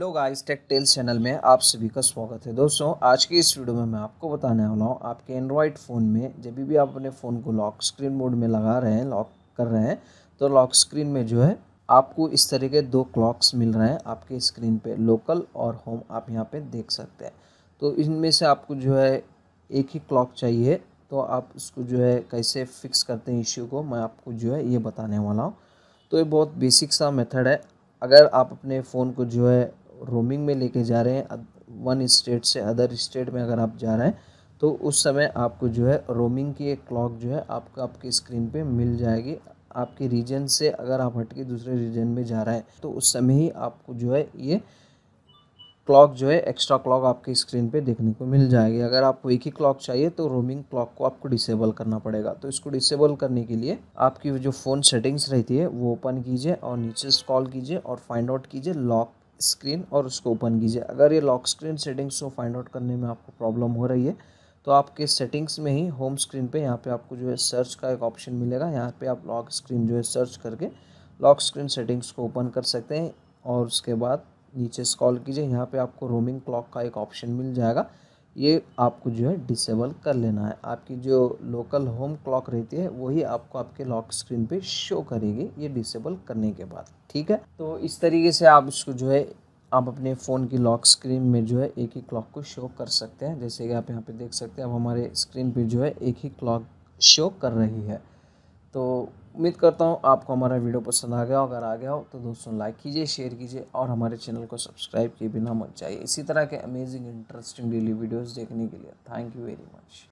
hello guys tech tales channel में आप सभी का स्वागत है दोस्तों आज के इस वीडियो में मैं आपको बताने वाला हूँ आपके एंड्रॉयड फ़ोन में जब भी आप अपने फ़ोन को लॉक स्क्रीन मोड में लगा रहे हैं लॉक कर रहे हैं तो लॉक स्क्रीन में जो है आपको इस तरह के दो क्लॉक्स मिल रहे हैं आपके स्क्रीन पर लोकल और होम आप यहाँ पर देख सकते हैं तो इनमें से आपको जो है एक ही क्लॉक चाहिए तो आप उसको जो है कैसे फिक्स करते हैं इश्यू को मैं आपको जो है ये बताने वाला हूँ तो ये बहुत बेसिक सा मेथड है अगर आप अपने फ़ोन को जो है रोमिंग में लेके जा रहे हैं वन स्टेट से अदर स्टेट में अगर आप जा रहे हैं तो उस समय आपको जो है रोमिंग की एक क्लॉक जो है आपको आपके स्क्रीन पे मिल जाएगी आपके रीजन से अगर आप हट के दूसरे रीजन में जा रहे हैं तो उस समय ही आपको जो है ये क्लॉक जो है एक्स्ट्रा क्लॉक आपके स्क्रीन पे देखने को मिल जाएगी अगर आपको एक ही क्लॉक चाहिए तो रोमिंग क्लॉक को आपको डिसेबल करना पड़ेगा तो इसको डिसेबल करने के लिए आपकी जो फ़ोन सेटिंग्स रहती है वो ओपन कीजिए और नीचे स्क्रॉल कीजिए और फाइंड आउट कीजिए लॉक स्क्रीन और उसको ओपन कीजिए अगर ये लॉक स्क्रीन सेटिंग्स को फाइंड आउट करने में आपको प्रॉब्लम हो रही है तो आपके सेटिंग्स में ही होम स्क्रीन पे यहाँ पे आपको जो है सर्च का एक ऑप्शन मिलेगा यहाँ पे आप लॉक स्क्रीन जो है सर्च करके लॉक स्क्रीन सेटिंग्स को ओपन कर सकते हैं और उसके बाद नीचे स्कॉल कीजिए यहाँ पर आपको रोमिंग क्लॉक का एक ऑप्शन मिल जाएगा ये आपको जो है डिसेबल कर लेना है आपकी जो लोकल होम क्लॉक रहती है वही आपको आपके लॉक स्क्रीन पे शो करेगी ये डिसेबल करने के बाद ठीक है तो इस तरीके से आप इसको जो है आप अपने फ़ोन की लॉक स्क्रीन में जो है एक ही क्लॉक को शो कर सकते हैं जैसे कि आप यहाँ पे देख सकते हैं अब हमारे स्क्रीन पे जो है एक ही क्लॉक शो कर रही है तो उम्मीद करता हूँ आपको हमारा वीडियो पसंद आ गया हो अगर आ गया हो तो दोस्तों लाइक कीजिए शेयर कीजिए और हमारे चैनल को सब्सक्राइब किए बिना मत जाइए इसी तरह के अमेजिंग इंटरेस्टिंग डेली वीडियोस देखने के लिए थैंक यू वेरी मच